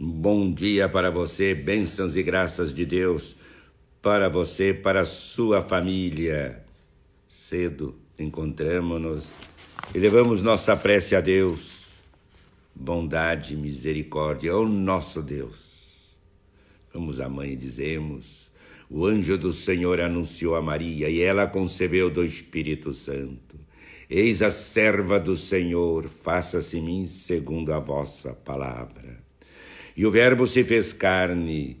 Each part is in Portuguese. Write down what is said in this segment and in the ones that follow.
Bom dia para você, bênçãos e graças de Deus para você, para sua família. Cedo encontramos-nos e levamos nossa prece a Deus. Bondade, misericórdia, ó é oh nosso Deus. Vamos à mãe e dizemos: O anjo do Senhor anunciou a Maria e ela concebeu do Espírito Santo. Eis a serva do Senhor, faça-se mim segundo a vossa palavra. E o Verbo se fez carne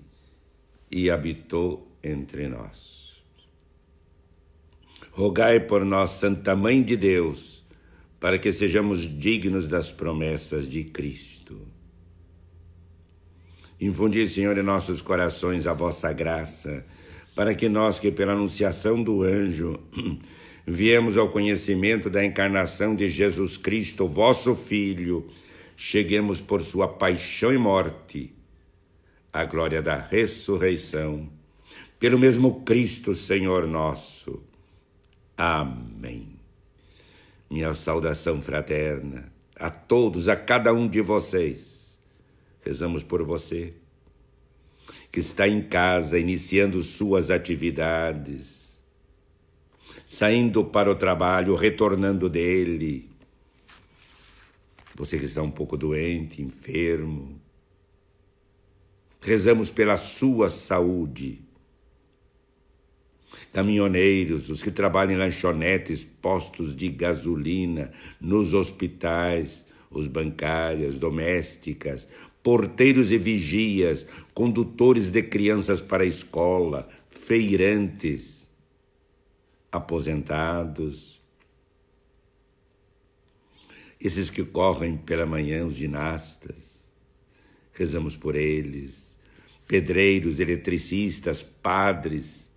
e habitou entre nós. Rogai por nós, Santa Mãe de Deus, para que sejamos dignos das promessas de Cristo. Infundi, Senhor, em nossos corações a vossa graça, para que nós, que pela anunciação do anjo, viemos ao conhecimento da encarnação de Jesus Cristo, vosso Filho, cheguemos por sua paixão e morte à glória da ressurreição, pelo mesmo Cristo, Senhor nosso. Amém. Minha saudação fraterna a todos, a cada um de vocês. Rezamos por você que está em casa iniciando suas atividades, saindo para o trabalho, retornando dele você que está um pouco doente, enfermo. Rezamos pela sua saúde. Caminhoneiros, os que trabalham em lanchonetes, postos de gasolina, nos hospitais, os bancários, domésticas, porteiros e vigias, condutores de crianças para a escola, feirantes, aposentados, esses que correm pela manhã, os ginastas. Rezamos por eles, pedreiros, eletricistas, padres,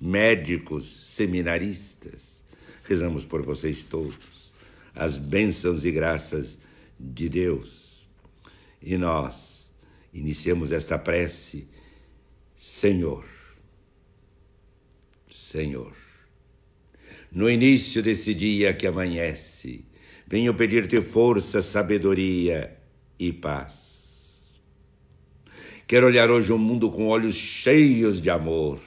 médicos, seminaristas. Rezamos por vocês todos, as bênçãos e graças de Deus. E nós iniciamos esta prece, Senhor. Senhor. No início desse dia que amanhece, Venho pedir-te força, sabedoria e paz. Quero olhar hoje o mundo com olhos cheios de amor.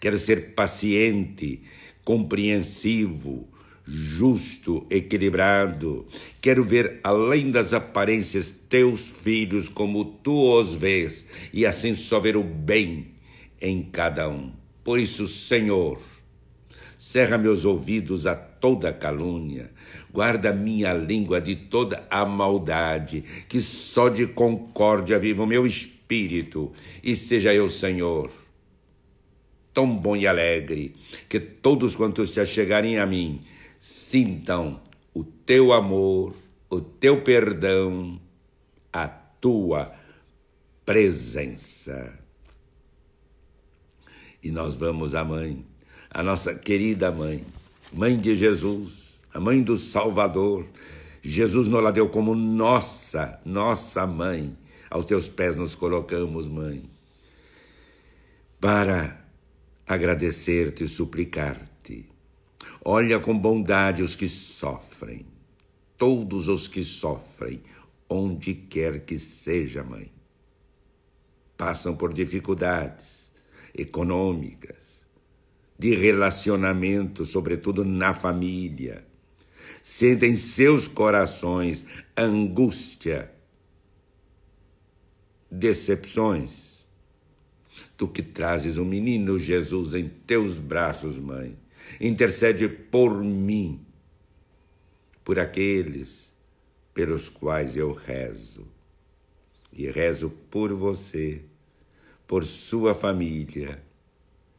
Quero ser paciente, compreensivo, justo, equilibrado. Quero ver além das aparências teus filhos como tu os vês e assim só ver o bem em cada um. Por isso, Senhor, cerra meus ouvidos a toda calúnia, guarda minha língua de toda a maldade, que só de concórdia viva o meu espírito, e seja eu, Senhor, tão bom e alegre, que todos quantos se achegarem a mim sintam o teu amor, o teu perdão, a tua presença. E nós vamos à mãe, a nossa querida mãe mãe de Jesus, a mãe do Salvador. Jesus nos la deu como nossa, nossa mãe. Aos teus pés nos colocamos, mãe, para agradecer-te e suplicar-te. Olha com bondade os que sofrem, todos os que sofrem, onde quer que seja, mãe. Passam por dificuldades econômicas, de relacionamento, sobretudo na família. sentem seus corações angústia, decepções. Tu que trazes o menino Jesus em teus braços, mãe, intercede por mim, por aqueles pelos quais eu rezo. E rezo por você, por sua família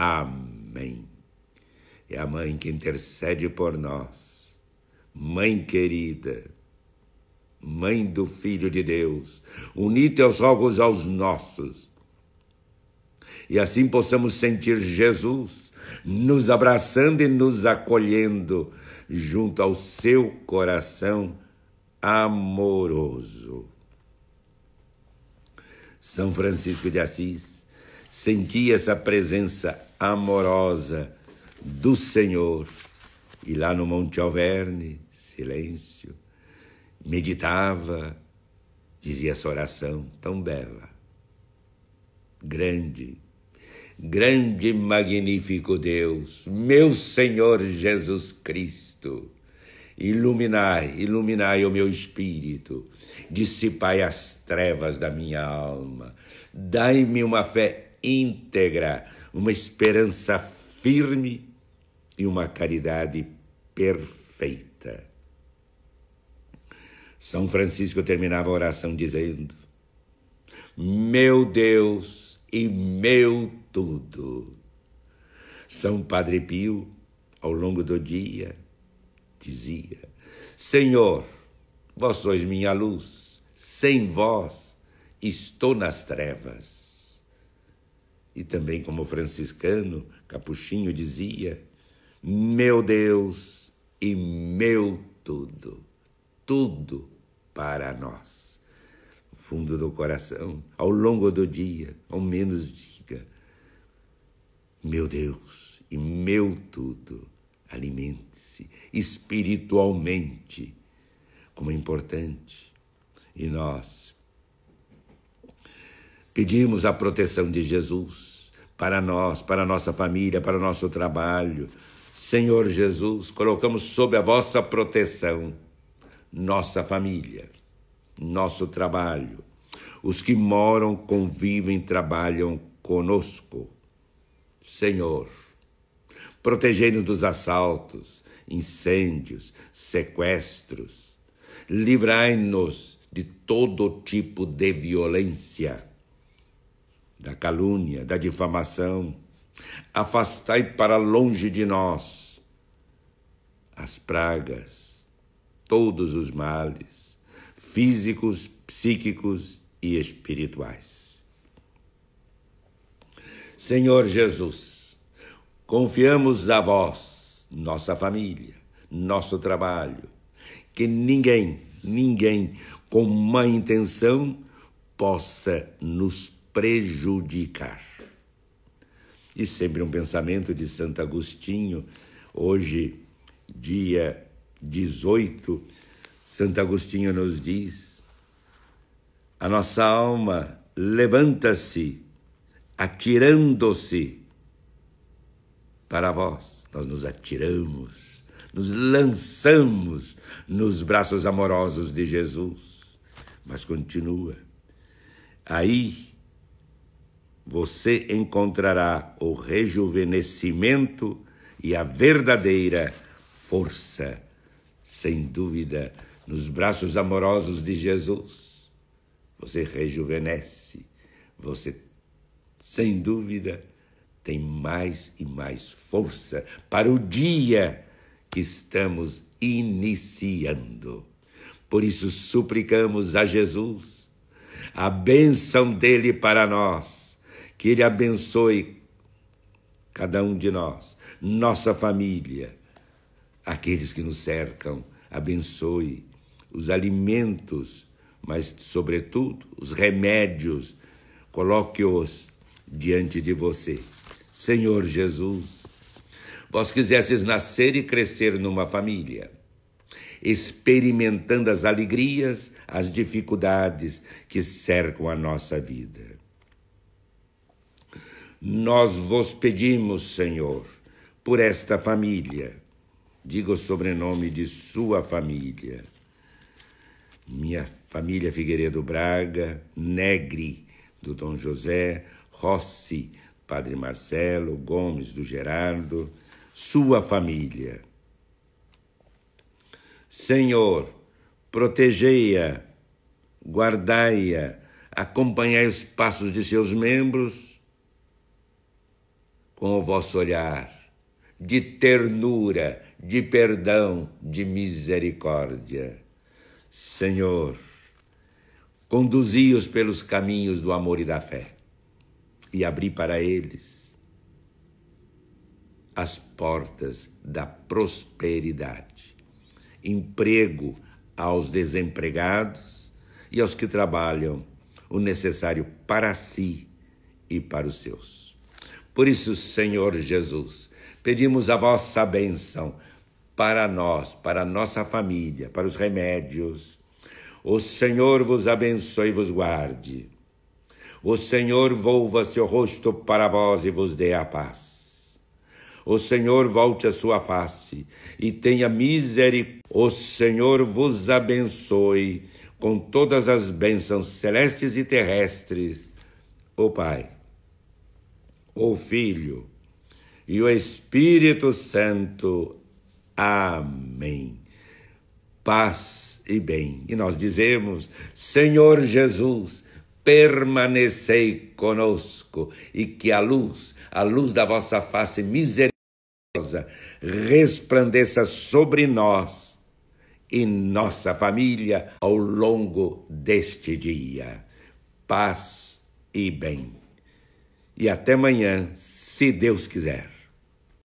Amém. É a mãe que intercede por nós, mãe querida, mãe do Filho de Deus, Unite os olhos aos nossos. E assim possamos sentir Jesus nos abraçando e nos acolhendo junto ao seu coração amoroso. São Francisco de Assis sentia essa presença amorosa do Senhor. E lá no Monte Alverne, silêncio, meditava, dizia essa oração tão bela, grande, grande e magnífico Deus, meu Senhor Jesus Cristo, iluminai, iluminai o meu espírito, dissipai as trevas da minha alma, dai-me uma fé íntegra, uma esperança firme e uma caridade perfeita. São Francisco terminava a oração dizendo: Meu Deus e meu tudo. São Padre Pio, ao longo do dia, dizia: Senhor, vós sois minha luz, sem vós estou nas trevas. E também, como o franciscano Capuchinho dizia, meu Deus e meu tudo, tudo para nós. No fundo do coração, ao longo do dia, ao menos diga, meu Deus e meu tudo, alimente-se espiritualmente, como é importante. E nós, Pedimos a proteção de Jesus para nós, para nossa família, para nosso trabalho. Senhor Jesus, colocamos sob a vossa proteção nossa família, nosso trabalho, os que moram, convivem, trabalham conosco. Senhor, protegei-nos dos assaltos, incêndios, sequestros. Livrai-nos de todo tipo de violência da calúnia, da difamação. Afastai para longe de nós as pragas, todos os males, físicos, psíquicos e espirituais. Senhor Jesus, confiamos a vós, nossa família, nosso trabalho, que ninguém, ninguém com má intenção possa nos prejudicar. E sempre um pensamento de Santo Agostinho, hoje, dia 18, Santo Agostinho nos diz: a nossa alma levanta-se, atirando-se para vós. Nós nos atiramos, nos lançamos nos braços amorosos de Jesus. Mas continua. Aí você encontrará o rejuvenescimento e a verdadeira força, sem dúvida, nos braços amorosos de Jesus. Você rejuvenesce, você, sem dúvida, tem mais e mais força para o dia que estamos iniciando. Por isso, suplicamos a Jesus a bênção dele para nós que Ele abençoe cada um de nós, nossa família, aqueles que nos cercam, abençoe os alimentos, mas, sobretudo, os remédios, coloque-os diante de você. Senhor Jesus, vós quisesses nascer e crescer numa família, experimentando as alegrias, as dificuldades que cercam a nossa vida. Nós vos pedimos, Senhor, por esta família. Diga o sobrenome de sua família. Minha família Figueiredo Braga, Negre, do Dom José, Rossi, Padre Marcelo, Gomes, do Gerardo, sua família. Senhor, protegei-a, guardai-a, acompanhai os passos de seus membros com o vosso olhar, de ternura, de perdão, de misericórdia. Senhor, conduzi-os pelos caminhos do amor e da fé e abri para eles as portas da prosperidade, emprego aos desempregados e aos que trabalham o necessário para si e para os seus. Por isso, Senhor Jesus, pedimos a vossa bênção para nós, para nossa família, para os remédios. O Senhor vos abençoe e vos guarde. O Senhor volva seu rosto para vós e vos dê a paz. O Senhor volte a sua face e tenha misericórdia. O Senhor vos abençoe com todas as bênçãos celestes e terrestres. O Pai o Filho e o Espírito Santo. Amém. Paz e bem. E nós dizemos: Senhor Jesus, permanecei conosco e que a luz, a luz da vossa face misericordiosa, resplandeça sobre nós e nossa família ao longo deste dia. Paz e bem e até amanhã, se Deus quiser.